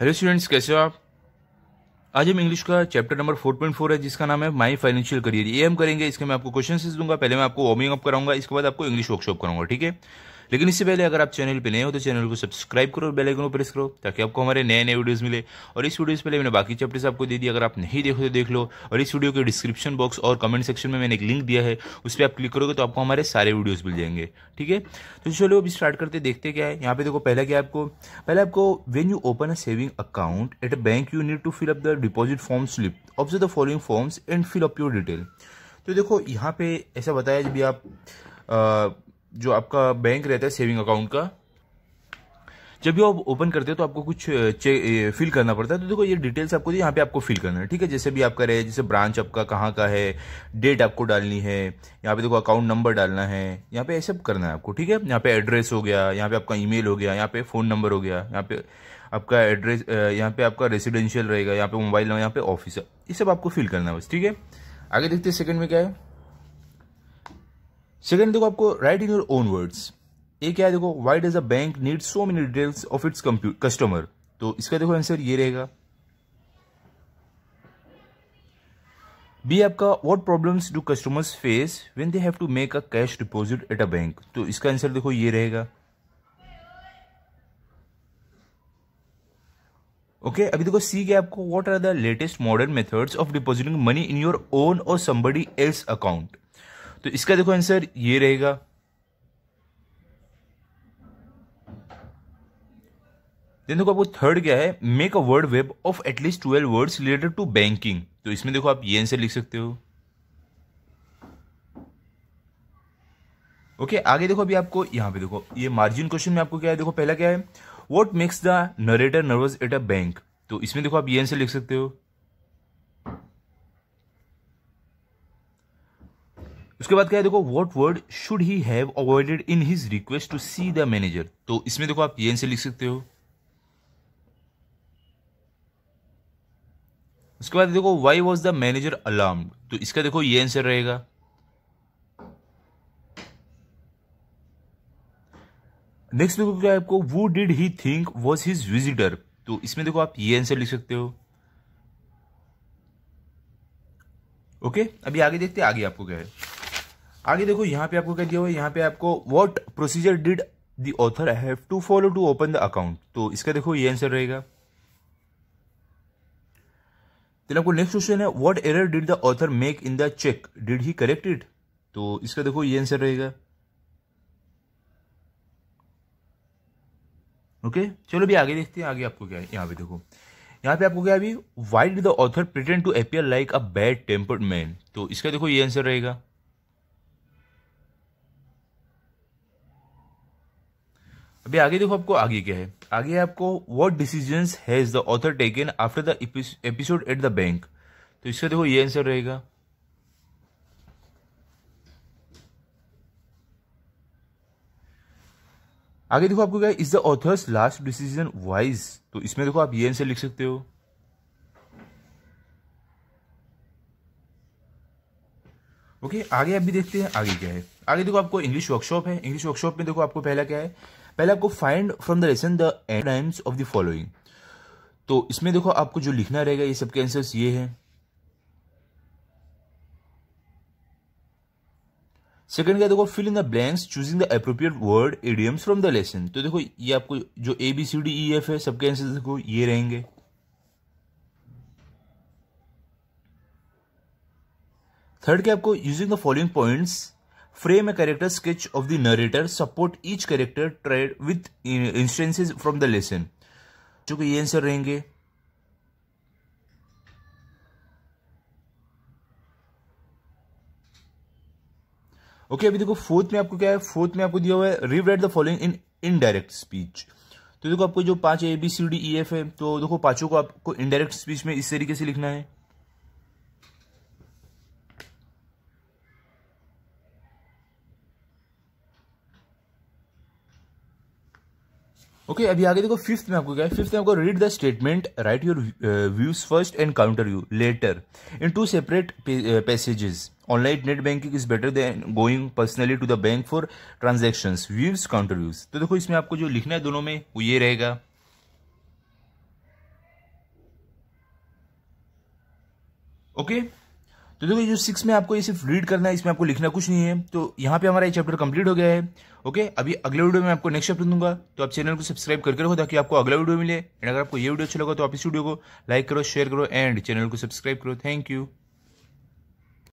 Hello students कैसे हो आप आज हम इंग्लिश का चैप्टर नंबर 4.4 है जिसका नाम है माई फाइनेंशियल करियर ये हम करेंगे इसके मैं आपको क्वेश्चन दूंगा पहले मैं आपको वार्मिंग अप कराऊंगा इसके बाद आपको इंग्लिश वर्कशॉप कराऊंगा ठीक है लेकिन इससे पहले अगर आप चैनल पर नए हो तो चैनल को सब्सक्राइब करो और बेलाइकन को प्रेस करो ताकि आपको हमारे नए नए वीडियोज़ मिले और इस से पहले मैंने बाकी चैप्टर्स आपको दे दिए अगर आप नहीं देखो तो देख लो और इस वीडियो के डिस्क्रिप्शन बॉक्स और कमेंट सेक्शन में मैंने एक लिंक दिया है उस पर आप क्लिक करोगे तो आपको हमारे सारे वीडियोज़ मिल जाएंगे ठीक है तो चलो अभी स्टार्ट करते देखते क्या है यहाँ पे देखो पहला क्या आपको पहले आपको when you open a saving account at a bank you need to fill up the deposit form slip observe the following forms and fill up your detail तो देखो यहाँ पे ऐसा बताया जब भी आप जो आपका बैंक रहता है सेविंग अकाउंट का जब भी आप ओपन करते हो तो आपको कुछ फिल करना पड़ता है तो देखो ये डिटेल्स आपको यहाँ पे आपको फिल करना है ठीक है जैसे भी आप रहे जैसे ब्रांच आपका कहाँ का है डेट आपको डालनी है यहाँ पे देखो अकाउंट नंबर डालना है यहाँ पे ये सब करना है आपको ठीक है यहाँ पे एड्रेस हो गया यहाँ पे आपका ईमेल हो गया यहाँ पे फ़ोन नंबर हो गया यहाँ पे आपका एड्रेस यहाँ पे आपका रेसिडेंशियल रहेगा यहाँ पे मोबाइल नंबर यहाँ पे ऑफिस ये सब आपको फिल करना है बस ठीक है आगे देखते हैं सेकंड में क्या है सेकेंड देखो आपको write in your own words ये क्या है देखो why does a bank need so many details of its customer तो इसका देखो आंसर ये रहेगा बी आपका what problems do customers face when they have to make a cash deposit at a bank तो इसका आंसर देखो ये रहेगा ओके okay, अभी देखो सी क्या आपको what are the latest modern methods of depositing money in your own और समबडी एल्स अकाउंट तो इसका देखो आंसर ये रहेगा देखो आपको थर्ड क्या है make a word web of at least twelve words related to banking तो इसमें देखो आप ये आंसर लिख सकते हो ओके okay, आगे देखो अभी आपको यहां पे देखो ये मार्जिन क्वेश्चन में आपको क्या है देखो पहला क्या है what makes the narrator nervous at a bank तो इसमें देखो आप ये आंसर लिख सकते हो उसके बाद क्या है देखो what word should he have avoided in his request to see the manager तो इसमें देखो आप ये से लिख सकते हो उसके बाद देखो why was the manager alarm तो इसका देखो ये आंसर रहेगा नेक्स्ट देखो क्या आपको वो did he think was his visitor तो इसमें देखो आप ये आंसर लिख सकते हो ओके अभी आगे देखते हैं आगे आपको क्या है आगे देखो यहाँ पे आपको क्या दिया हुआ है यहाँ पे आपको what procedure did the author have to follow to open the account तो इसका देखो ये आंसर रहेगा तो आपको नेक्स्ट क्वेश्चन है what error did the author make in the cheque did he correct it तो इसका देखो ये आंसर रहेगा ओके okay? चलो भी आगे देखते हैं आगे आपको क्या है यहाँ पे देखो यहाँ पे आपको क्या अभी why did the author pretend to appear like a bad tempered man तो इसका देखो ये आंसर रहेगा अभी आगे देखो आपको आगे क्या है आगे आपको what decision has the author taken after the episode at the bank तो इसका देखो ये आंसर रहेगा आगे देखो आपको क्या is the author's last decision wise तो इसमें देखो आप ये आंसर लिख सकते हो ओके okay, आगे आप भी देखते हैं आगे क्या है आगे देखो आपको इंग्लिश वर्कशॉप है इंग्लिश वर्कशॉप में देखो आपको पहला क्या है पहले आपको find from the lesson the antonyms of the following तो इसमें देखो आपको जो लिखना रहेगा ये सबके आंसर्स ये है सेकंड क्या देखो fill in the blanks choosing the appropriate word idioms from the lesson तो देखो ये आपको जो A B C D E F है सबके आंसर देखो ये रहेंगे थर्ड क्या आपको using the following points frame a character sketch of the narrator support each character trait with instances from the lesson जो कि ये आंसर रहेंगे ओके okay, अभी देखो फोर्थ में आपको क्या है फोर्थ में आपको दिया हुआ है rewrite the following in indirect speech तो देखो आपको जो पांच A B C D E F है तो देखो पांचों को आपको इनडायरेक्ट स्पीच में इस तरीके से लिखना है ओके okay, अभी आगे देखो फिफ्थ में आपको क्या है फिफ्थ में आपको read the statement write your views first and counter you later in two separate passages online net banking is better than going personally to the bank for transactions views counter views तो देखो इसमें आपको जो लिखना है दोनों में वो ये रहेगा ओके okay? तो देखो जो सिक्स में आपको ये सिर्फ रीड करना है इसमें आपको लिखना कुछ नहीं है तो यहाँ पे हमारा ये चैप्टर कंप्लीट हो गया है ओके अभी अगले वीडियो में आपको नेक्स्ट चैप्टर दूंगा तो आप चैनल को सब्सक्राइब करके रखो ताकि आपको अगला वीडियो मिले एंड अगर आपको ये वीडियो अच्छा लगा तो आप इस वीडियो को लाइक करो शेयर करो एंड चैनल को सब्सक्राइब करो थैंक यू